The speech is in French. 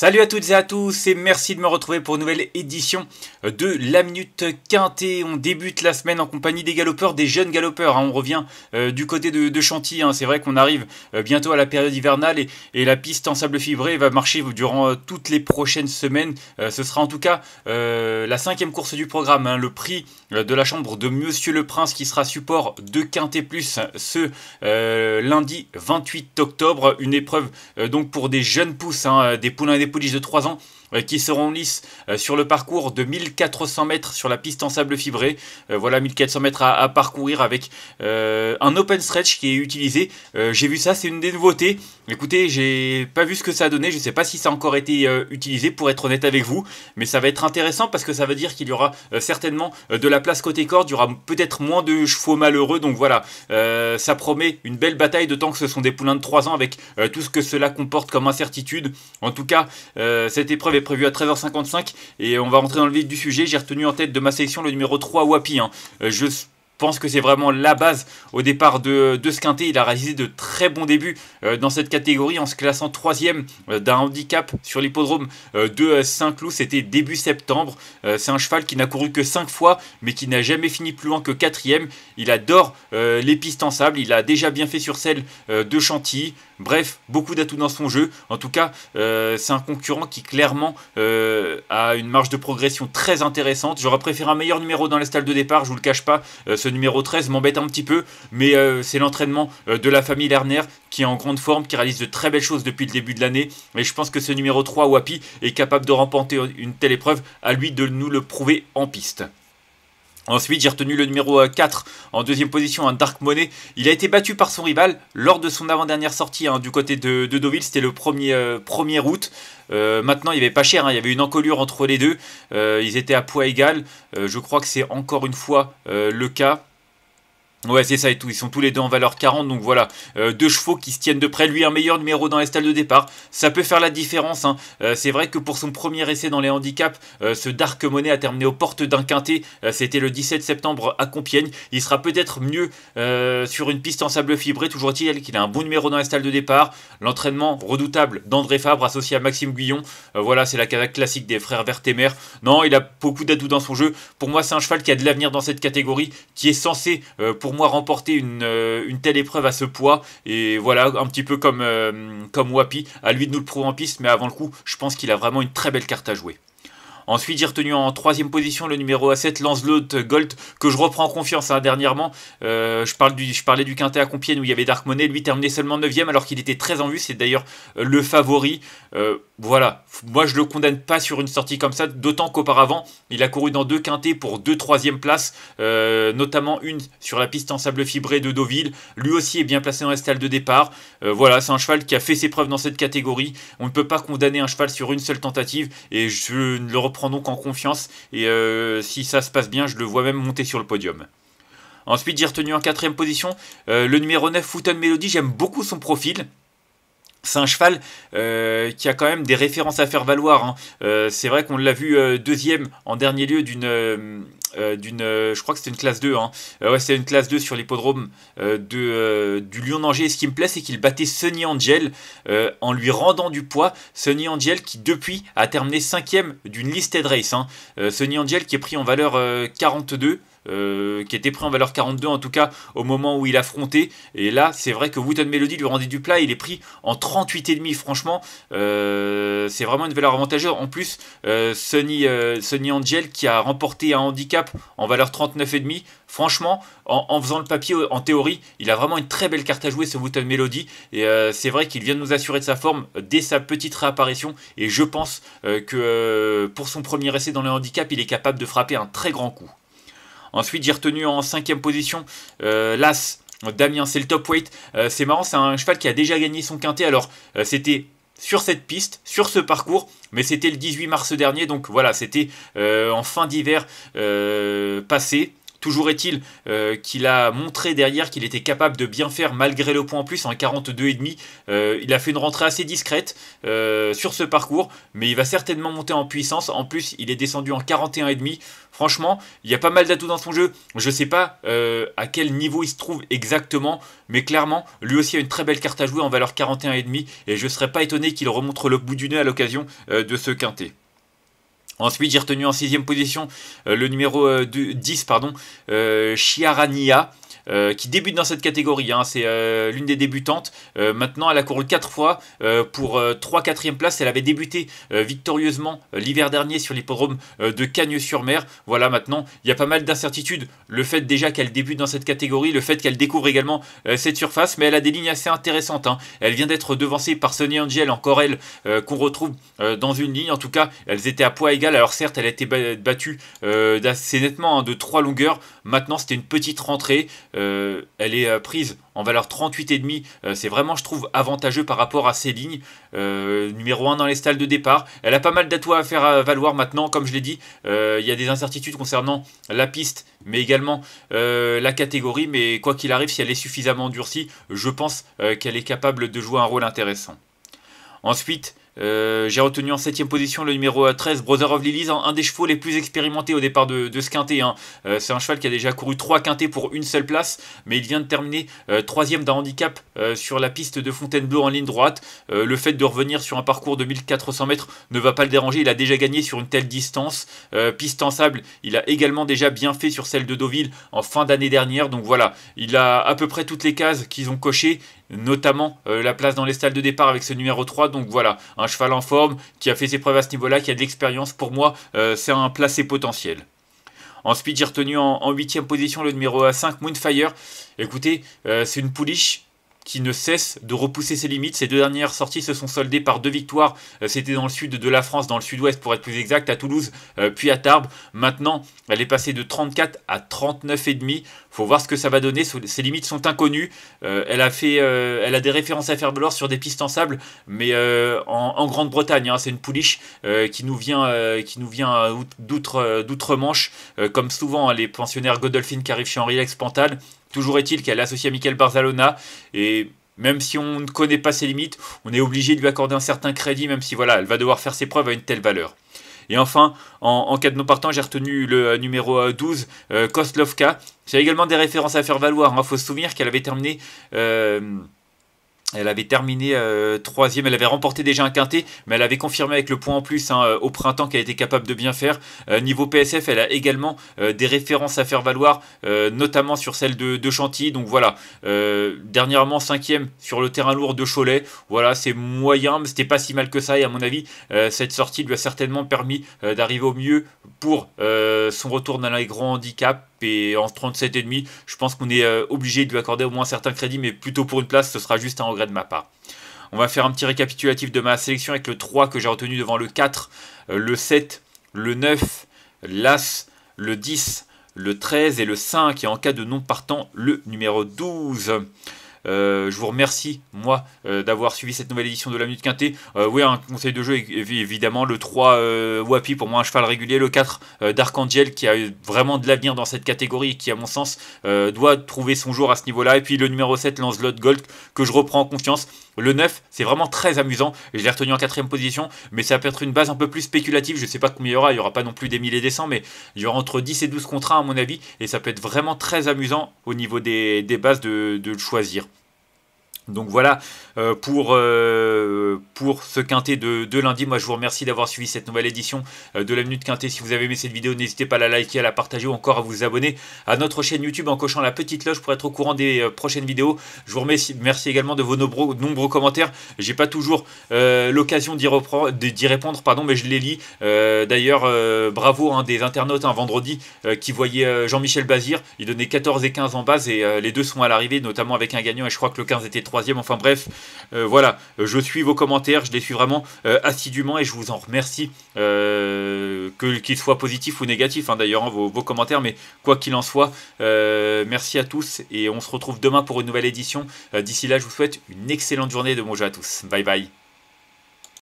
Salut à toutes et à tous et merci de me retrouver pour une nouvelle édition euh, de la Minute Quintée. On débute la semaine en compagnie des galopeurs, des jeunes galopeurs. Hein. On revient euh, du côté de, Chantilly. Hein. C'est vrai qu'on arrive euh, bientôt à la période hivernale et, la piste en sable fibré va marcher durant toutes les prochaines semaines. ce sera en tout cas la cinquième course du programme. Hein. Le prix de la chambre de Monsieur le Prince qui sera support de Quintée Plus ce lundi 28 octobre. Une épreuve donc pour des jeunes pousses, des poulains et des police de 3 ans euh, qui seront lisses euh, sur le parcours de 1400 mètres sur la piste en sable fibré. Euh, voilà 1400 mètres à, parcourir avec un open stretch qui est utilisé. j'ai vu ça, c'est une des nouveautés. Écoutez, j'ai pas vu ce que ça a donné, je sais pas si ça a encore été utilisé pour être honnête avec vous, mais ça va être intéressant parce que ça veut dire qu'il y aura certainement de la place côté corde, il y aura peut-être moins de chevaux malheureux, donc voilà, ça promet une belle bataille, d'autant que ce sont des poulains de 3 ans avec tout ce que cela comporte comme incertitude. En tout cas, cette épreuve est prévu à 13h55 et on va rentrer dans le vif du sujet. J'ai retenu en tête de ma sélection le numéro 3 Wapi. Hein. Euh, je pense que c'est vraiment la base au départ de, de ce quintet. Il a réalisé de très bons débuts euh, dans cette catégorie en se classant troisième euh, d'un handicap sur l'hippodrome euh, de Saint-Cloud. C'était début septembre. C'est un cheval qui n'a couru que cinq fois, mais qui n'a jamais fini plus loin que quatrième. Il adore les pistes en sable. Il a déjà bien fait sur celle de Chantilly. Bref, beaucoup d'atouts dans son jeu. En tout cas, c'est un concurrent qui clairement a une marge de progression très intéressante. J'aurais préféré un meilleur numéro dans la stalle de départ, je vous le cache pas ce numéro 13 m'embête un petit peu, mais euh, c'est l'entraînement euh, de la famille Lerner qui est en grande forme, qui réalise de très belles choses depuis le début de l'année. Et je pense que ce numéro 3, Wapi, est capable de remporter une telle épreuve, à lui de nous le prouver en piste. Ensuite, j'ai retenu le numéro 4 euh, en deuxième position, un Dark Money. Il a été battu par son rival lors de son avant-dernière sortie hein, du côté de, Deauville. C'était le 1er euh, août. Euh, maintenant, il n'y avait pas cher, hein, il y avait une encolure entre les deux. ils étaient à poids égal. je crois que c'est encore une fois le cas. Ouais, c'est ça et tout. Ils sont tous les deux en valeur 40. Donc voilà, euh, deux chevaux qui se tiennent de près. Lui, un meilleur numéro dans les stalles de départ. Ça peut faire la différence. Hein. Euh, c'est vrai que pour son premier essai dans les handicaps, euh, ce Dark Money a terminé aux portes d'un quintet. C'était le 17 septembre à Compiègne. Il sera peut-être mieux sur une piste en sable fibré. Toujours est-il qu'il a un bon numéro dans les stalles de départ. L'entraînement redoutable d'André Fabre associé à Maxime Guyon. voilà, c'est la casac classique des frères Vertemer. Non, il a beaucoup d'atouts dans son jeu. Pour moi, c'est un cheval qui a de l'avenir dans cette catégorie, qui est censé pour pour moi remporter euh, une, telle épreuve à ce poids. Et voilà, un petit peu comme, euh, comme Wapi, à lui de nous le prouver en piste, mais avant le coup, je pense qu'il a vraiment une très belle carte à jouer. Ensuite, j'ai retenu en troisième position le numéro A7, Lancelot euh, Gold, que je reprends en confiance hein, dernièrement. Euh, je, parle du, je parlais du quintet à Compiègne où il y avait Dark Money, lui terminé seulement 9ème alors qu'il était très en vue, c'est d'ailleurs euh, le favori. voilà, moi je le condamne pas sur une sortie comme ça, d'autant qu'auparavant, il a couru dans deux quintets pour deux troisième places, notamment une sur la piste en sable fibré de Deauville. Lui aussi est bien placé dans la de départ. voilà, c'est un cheval qui a fait ses preuves dans cette catégorie. On ne peut pas condamner un cheval sur une seule tentative et je ne le reprends prend donc en confiance et euh, si ça se passe bien, je le vois même monter sur le podium. Ensuite, j'ai retenu en quatrième position euh, le numéro 9, Footon Melody. J'aime beaucoup son profil. C'est un cheval euh, qui a quand même des références à faire valoir. Hein. c'est vrai qu'on l'a vu deuxième en dernier lieu d'une euh, d'une, euh, je crois que c'était une classe 2, hein. euh, ouais, une classe 2 sur l'hippodrome de, du Lion d'Angers. Et ce qui me plaît, c'est qu'il battait Sonny Angel en lui rendant du poids. Sonny Angel qui, depuis, a terminé 5ème d'une listed race. Hein. Sonny Angel qui est pris en valeur 42. Euh, qui était pris en valeur 42 en tout cas au moment où il affrontait. Et là, c'est vrai que Wooten Melody lui rendait du plat, il est pris en 38,5. Franchement, euh, c'est vraiment une valeur avantageuse. En plus, euh, euh, Sonny, Angel qui a remporté un handicap en valeur 39,5. Franchement, en, faisant le papier, en théorie, il a vraiment une très belle carte à jouer ce Wooten Melody. Et c'est vrai qu'il vient de nous assurer de sa forme dès sa petite réapparition. Et je pense que pour son premier essai dans le handicap, il est capable de frapper un très grand coup. Ensuite, j'ai retenu en cinquième position euh, l'As. Damien, c'est le top weight. Euh, c'est marrant, c'est un cheval qui a déjà gagné son quintet. Alors, euh, c'était sur cette piste, sur ce parcours, mais c'était le 18 mars dernier, donc voilà, c'était en fin d'hiver passé, Toujours est-il euh, qu'il a montré derrière qu'il était capable de bien faire malgré le point en plus en 42,5. demi. Euh, il a fait une rentrée assez discrète euh, sur ce parcours, mais il va certainement monter en puissance. En plus, il est descendu en 41,5. Franchement, il y a pas mal d'atouts dans son jeu. Je ne sais pas à quel niveau il se trouve exactement, mais clairement, lui aussi a une très belle carte à jouer en valeur 41,5 et je ne serais pas étonné qu'il remontre le bout du nez à l'occasion de ce quintet. Ensuite, j'ai retenu en sixième position euh, le numéro 10, euh, pardon, euh, Chiarania. Euh, qui débute dans cette catégorie. Hein. c'est euh, l'une des débutantes. Euh, maintenant, elle a couru 4 fois pour 3 4 e place... Elle avait débuté victorieusement l'hiver dernier sur l'hippodrome de Cagnes-sur-Mer. Voilà, maintenant, il y a pas mal d'incertitudes. Le fait déjà qu'elle débute dans cette catégorie, le fait qu'elle découvre également cette surface, mais elle a des lignes assez intéressantes. Hein. Elle vient d'être devancée par Sonny Angel, encore elle, qu'on retrouve dans une ligne. En tout cas, elles étaient à poids égal. Alors certes, elle a été battue assez nettement hein, de 3 longueurs. Maintenant, c'était une petite rentrée. Euh, elle est euh, prise en valeur 38,5. Euh, c'est vraiment, je trouve, avantageux par rapport à ses lignes. numéro 1 dans les stalles de départ. Elle a pas mal d'atouts à faire valoir maintenant, comme je l'ai dit. Il y a des incertitudes concernant la piste, mais également la catégorie. Mais quoi qu'il arrive, si elle est suffisamment durcie, je pense qu'elle est capable de jouer un rôle intéressant. Ensuite, euh, j'ai retenu en 7 position le numéro 13, euh, Brother of Lilies, un, des chevaux les plus expérimentés au départ de, ce quintet. Hein. Euh, c'est un cheval qui a déjà couru 3 quintets pour une seule place, mais il vient de terminer 3ème d'un handicap sur la piste de Fontainebleau en ligne droite. le fait de revenir sur un parcours de 1400 mètres ne va pas le déranger, il a déjà gagné sur une telle distance. piste en sable, il a également déjà bien fait sur celle de Deauville en fin d'année dernière, donc voilà, il a à peu près toutes les cases qu'ils ont cochées notamment euh, la place dans les stalles de départ avec ce numéro 3. Donc voilà, un cheval en forme qui a fait ses preuves à ce niveau-là, qui a de l'expérience. Pour moi, euh, c'est un placé potentiel. Ensuite, j'ai retenu en, 8ème position le numéro 5, Moonfire. Écoutez, euh, c'est une pouliche qui ne cesse de repousser ses limites. Ses deux dernières sorties se sont soldées par deux victoires. Euh, c'était dans le sud de la France, dans le sud-ouest pour être plus exact, à Toulouse, euh, puis à Tarbes. Maintenant, elle est passée de 34 à 39,5. il Faut voir ce que ça va donner. Ses limites sont inconnues. Euh, elle, a fait, elle a des références à faire de l'or sur des pistes en sable, mais en, Grande-Bretagne. Hein. C'est une pouliche qui nous vient, qui nous vient d'outre-Manche, comme souvent hein, les pensionnaires Godolphin qui arrivent chez Henri Lex Pantal. Toujours est-il qu'elle associe à Michael Barzalona et même si on ne connaît pas ses limites, on est obligé de lui accorder un certain crédit, même si voilà, elle va devoir faire ses preuves à une telle valeur. Et enfin, en, cas de non partant, j'ai retenu le euh, numéro 12, Kostlovka. J'ai également des références à faire valoir. Il hein. faut se souvenir qu'elle avait terminé euh, elle avait terminé 3 euh, troisième, elle avait remporté déjà un quintet, mais elle avait confirmé avec le point en plus hein, euh, au printemps qu'elle était capable de bien faire. Euh, niveau PSF, elle a également des références à faire valoir, notamment sur celle de, Chantilly. Donc voilà, dernièrement cinquième sur le terrain lourd de Cholet. Voilà, c'est moyen, mais c'était pas si mal que ça. Et à mon avis, cette sortie lui a certainement permis d'arriver au mieux pour son retour dans les grands handicaps et en 37,5, je pense qu'on est euh, obligé de lui accorder au moins certains crédits, mais plutôt pour une place, ce sera juste un regret de ma part. On va faire un petit récapitulatif de ma sélection avec le 3 que j'ai retenu devant le 4, euh, le 7, le 9, l'As, le 10, le 13 et le 5, et en cas de non partant, le numéro 12. Euh, je vous remercie, moi, euh, d'avoir suivi cette nouvelle édition de la Minute Quintée. Euh, oui, un conseil de jeu, évidemment, le 3 Wapi, pour moi, un cheval régulier, le 4 Dark Angel, qui a vraiment de l'avenir dans cette catégorie qui, à mon sens, doit trouver son jour à ce niveau-là. Et puis le numéro 7, Lancelot Gold, que je reprends en confiance. Le 9, c'est vraiment très amusant. Je l'ai retenu en quatrième position, mais ça peut être une base un peu plus spéculative. Je ne sais pas combien il y aura. Il n'y aura pas non plus des 1000 et des cents, mais il y aura entre 10 et 12 contrats à mon avis. Et ça peut être vraiment très amusant au niveau des, bases de, de le choisir. Donc voilà euh, pour, euh, pour ce quintet de, de, lundi. Moi je vous remercie d'avoir suivi cette nouvelle édition euh, de la Minute Quintet. Si vous avez aimé cette vidéo, n'hésitez pas à la liker, à la partager ou encore à vous abonner à notre chaîne YouTube en cochant la petite cloche pour être au courant des prochaines vidéos. Je vous remercie également de vos nombreux, commentaires. J'ai pas toujours l'occasion d'y répondre, pardon, mais je les lis. D'ailleurs, bravo un des internautes un vendredi qui voyaient Jean-Michel Bazir. Il donnait 14 et 15 en base et les deux sont à l'arrivée, notamment avec un gagnant et je crois que le 15 était 3. Enfin bref, euh, voilà, je suis vos commentaires, je les suis vraiment euh, assidûment et je vous en remercie. Euh, que qu'ils soient positifs ou négatifs, hein, d'ailleurs, hein, vos, vos, commentaires, mais quoi qu'il en soit, merci à tous et on se retrouve demain pour une nouvelle édition. D'ici là, je vous souhaite une excellente journée de mon jeu à tous. Bye bye.